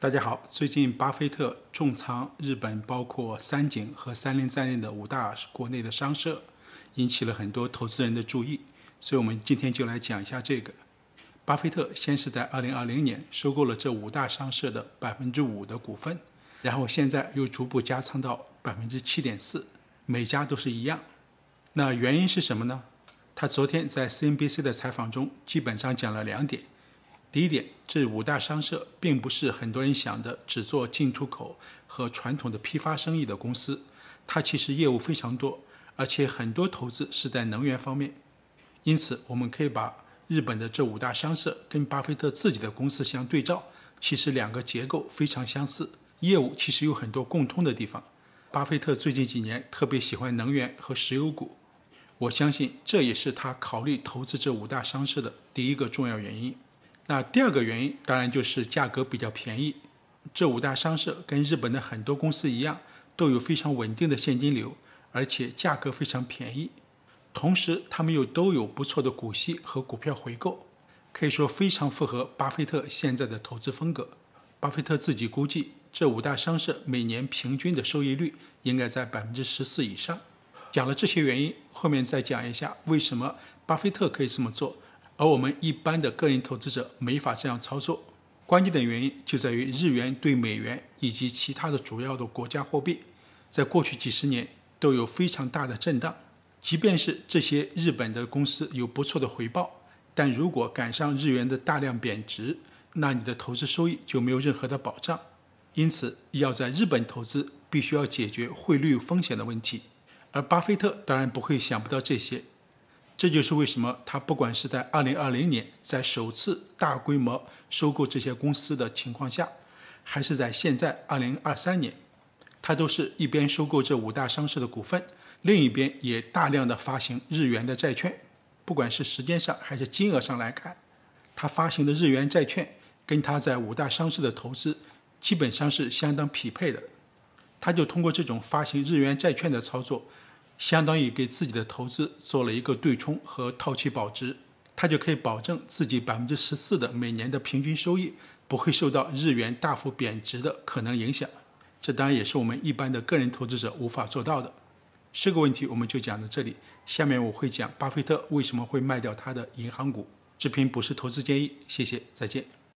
大家好，最近巴菲特重仓日本包括三井和三菱在内的五大国内的商社，引起了很多投资人的注意，所以我们今天就来讲一下这个。巴菲特先是在2020年收购了这五大商社的5%的股份，然后现在又逐步加仓到7.4%，每家都是一样。那原因是什么呢？他昨天在 CNBC 的采访中基本上讲了两点。第一点，这五大商社并不是很多人想的只做进出口和传统的批发生意的公司，它其实业务非常多，而且很多投资是在能源方面。因此，我们可以把日本的这五大商社跟巴菲特自己的公司相对照，其实两个结构非常相似，业务其实有很多共通的地方。巴菲特最近几年特别喜欢能源和石油股，我相信这也是他考虑投资这五大商社的第一个重要原因。那第二个原因当然就是价格比较便宜。这五大商社跟日本的很多公司一样，都有非常稳定的现金流，而且价格非常便宜。同时，他们又都有不错的股息和股票回购，可以说非常符合巴菲特现在的投资风格。巴菲特自己估计，这五大商社每年平均的收益率应该在百分之十四以上。讲了这些原因，后面再讲一下为什么巴菲特可以这么做。而我们一般的个人投资者没法这样操作，关键的原因就在于日元对美元以及其他的主要的国家货币，在过去几十年都有非常大的震荡。即便是这些日本的公司有不错的回报，但如果赶上日元的大量贬值，那你的投资收益就没有任何的保障。因此，要在日本投资，必须要解决汇率风险的问题。而巴菲特当然不会想不到这些。这就是为什么他不管是在二零二零年在首次大规模收购这些公司的情况下，还是在现在二零二三年，他都是一边收购这五大商社的股份，另一边也大量的发行日元的债券。不管是时间上还是金额上来看，他发行的日元债券跟他在五大商社的投资基本上是相当匹配的。他就通过这种发行日元债券的操作。相当于给自己的投资做了一个对冲和套期保值，他就可以保证自己百分之十四的每年的平均收益不会受到日元大幅贬值的可能影响。这当然也是我们一般的个人投资者无法做到的。这个问题我们就讲到这里，下面我会讲巴菲特为什么会卖掉他的银行股。这期不是投资建议，谢谢，再见。